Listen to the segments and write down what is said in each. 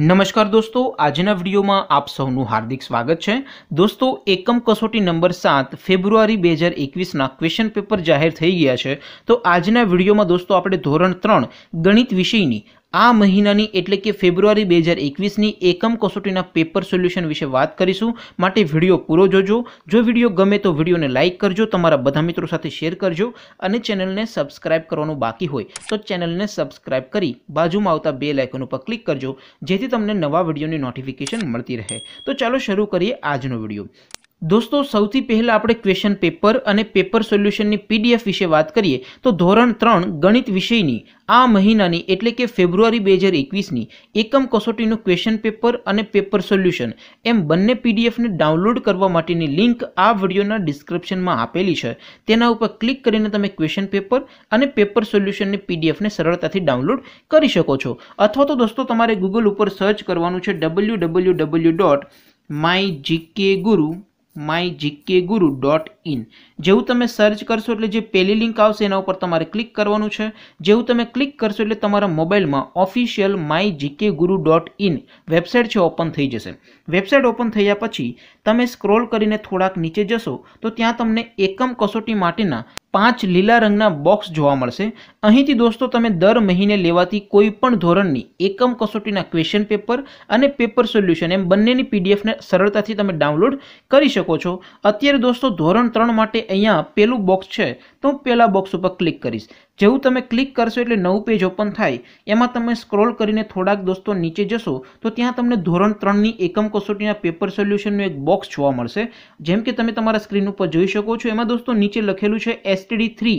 નમસ્કાર દોસ્તો આજના વિડીયોમાં આપ સૌનું હાર્દિક સ્વાગત છે દોસ્તો એકમ કસોટી નંબર સાત ફેબ્રુઆરી બે હજાર એકવીસના ક્વેશ્ચન પેપર જાહેર થઈ ગયા છે તો આજના વિડીયોમાં દોસ્તો આપણે ધોરણ ત્રણ ગણિત વિષયની આ મહિનાની એટલે કે ફેબ્રુઆરી બે હજાર એકવીસની એકમ કસોટીના પેપર સોલ્યુશન વિશે વાત કરીશું માટે વિડીયો પૂરો જોજો જો વિડીયો ગમે તો વિડીયોને લાઇક કરજો તમારા બધા મિત્રો સાથે શેર કરજો અને ચેનલને સબસ્ક્રાઇબ કરવાનું બાકી હોય તો ચેનલને સબસ્ક્રાઇબ કરી બાજુમાં આવતા બે લાઇકન ઉપર ક્લિક કરજો જેથી તમને નવા વિડીયોની નોટિફિકેશન મળતી રહે તો ચાલો શરૂ કરીએ આજનો વિડીયો દોસ્તો સૌથી પહેલાં આપણે ક્વેશ્ચન પેપર અને પેપર સોલ્યુશનની પીડીએફ વિશે વાત કરીએ તો ધોરણ ત્રણ ગણિત વિષયની આ મહિનાની એટલે કે ફેબ્રુઆરી બે હજાર એકવીસની એકમ કસોટીનું ક્વેશ્ચન પેપર અને પેપર સોલ્યુશન એમ બંને પીડીએફને ડાઉનલોડ કરવા માટેની લિંક આ વિડીયોના ડિસ્ક્રિપ્શનમાં આપેલી છે તેના ઉપર ક્લિક કરીને તમે ક્વેશ્ચન પેપર અને પેપર સોલ્યુશનની પીડીએફને સરળતાથી ડાઉનલોડ કરી શકો છો અથવા તો દોસ્તો તમારે ગૂગલ ઉપર સર્ચ કરવાનું છે W W W dot my GK guru my GK guru dot in જેવું તમે સર્ચ કરશો એટલે જે પહેલી લિંક આવશે એના ઉપર તમારે ક્લિક કરવાનું છે જેવું તમે ક્લિક કરશો એટલે તમારા મોબાઈલમાં official my GK guru dot in website છે ઓપન થઈ જશે વેબસાઇટ ઓપન થયા પછી તમે સ્ક્રોલ કરીને થોડાક નીચે જશો તો ત્યાં તમને એકમ કસોટી માટેના પાંચ લીલા રંગના બોક્સ જોવા મળશે અહીંથી દોસ્તો તમે દર મહિને લેવાતી કોઈ પણ ધોરણની એકમ કસોટીના ક્વેશ્ચન પેપર અને પેપર સોલ્યુશન એમ બંનેની પીડીએફને સરળતાથી તમે ડાઉનલોડ કરી શકો છો અત્યારે દોસ્તો ધોરણ ત્રણ માટે અહીંયા પેલું બોક્સ છે તો હું પહેલા બોક્સ ઉપર ક્લિક કરીશ જેવું તમે ક્લિક કરશો એટલે નવું પેજ ઓપન થાય એમાં તમે સ્ક્રોલ કરીને થોડાક દોસ્તો નીચે જશો તો ત્યાં તમને ધોરણ ત્રણની એકમ કસોટીના પેપર સોલ્યુશનનું એક બોક્સ જોવા મળશે જેમ કે તમે તમારા સ્ક્રીન ઉપર જોઈ શકો છો એમાં દોસ્તો નીચે લખેલું છે એસટીડી થ્રી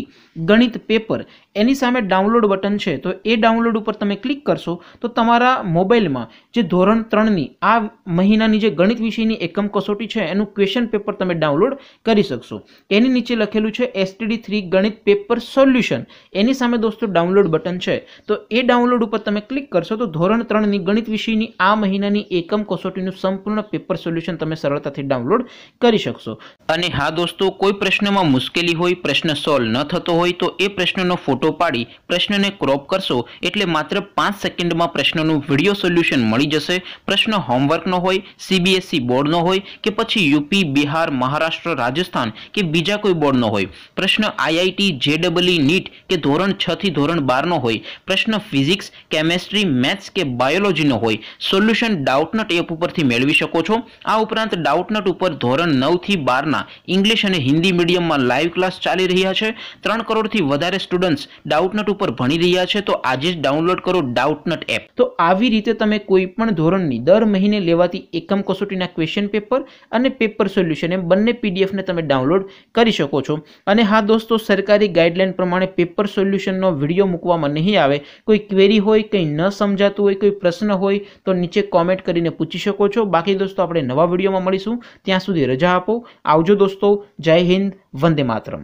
ગણિત પેપર એની સામે ડાઉનલોડ બટન છે તો એ ડાઉનલોડ ઉપર તમે ક્લિક કરશો તો તમારા મોબાઈલમાં જે ધોરણ ત્રણની આ મહિનાની જે ગણિત વિષયની એકમ કસોટી છે એનું ક્વેશ્ચન પેપર તમે ડાઉનલોડ કરી શકશો એની નીચે લખેલું છે એસટીડી થ્રી ગણિત પેપર સોલ્યુશન એની સામે દોસ્તો ડાઉનલોડ બટન છે તો એ ડાઉનલોડ ઉપર તમે ક્લિક કરશો તો ધોરણ ત્રણની ગણિત વિષયની આ મહિનાની એકમ કસોટીનું સંપૂર્ણ પેપર સોલ્યુશન તમે સરળતાથી ડાઉનલોડ કરી શકશો અને હા દોસ્તો કોઈ પ્રશ્નમાં મુશ્કેલી હોય પ્રશ્ન સોલ્વ ન થતો હોય તો એ પ્રશ્નનો ફોટો પાડી પ્રશ્નને ક્રોપ કરશો એટલે માત્ર પાંચ સેકન્ડમાં પ્રશ્નનું વિડીયો સોલ્યુશન મળી જશે પ્રશ્ન હોમવર્કનો હોય સીબીએસઈ બોર્ડનો e હોય કે પછી યુપી બિહાર મહારાષ્ટ્ર રાજસ્થાન કે બીજા કોઈ બોર્ડનો હોય પ્રશ્ન આઈઆઈટી જેડબલઈ નીટ કે ધોરણ છ થી ધોરણ બારનો હોય પ્રશ્ન ફિઝિક્સ કેમેસ્ટ્રી મેથ્સ કે બાયોલોજીનો હોય સોલ્યુશન ડાઉટનટ એપ ઉપરથી મેળવી શકો છો આ ઉપરાંત ડાઉટનટ ઉપર ધોરણ નવથી બારના ઇંગ્લિશ અને હિન્દી મીડિયમમાં લાઈવ ક્લાસ ચાલી રહ્યા છે ત્રણ કરોડથી વધારે સ્ટુડન્ટ્સ ડાઉટનટ ઉપર ભણી રહ્યા છે તો આજે જ ડાઉનલોડ કરો ડાઉટનટ એપ તો આવી રીતે તમે કોઈ પણ ધોરણની દર મહિને લેવાતી એકમ કસોટીના ક્વેશ્ચન પેપર અને પેપર સોલ્યુશન એમ બંને પીડીએફને તમે ડાઉનલોડ કરી શકો છો અને હા દોસ્તો સરકારી ગાઈડલાઇન પ્રમાણે પેપર સોલ્યુશનનો વિડીયો મૂકવામાં નહીં આવે કોઈ ક્વેરી હોય કંઈ ન સમજાતું હોય કોઈ પ્રશ્ન હોય તો નીચે કોમેન્ટ કરીને પૂછી શકો છો બાકી દોસ્તો આપણે નવા વિડીયોમાં મળીશું ત્યાં સુધી રજા આપો આવજો દોસ્તો જય હિન્દ વંદે માતરમ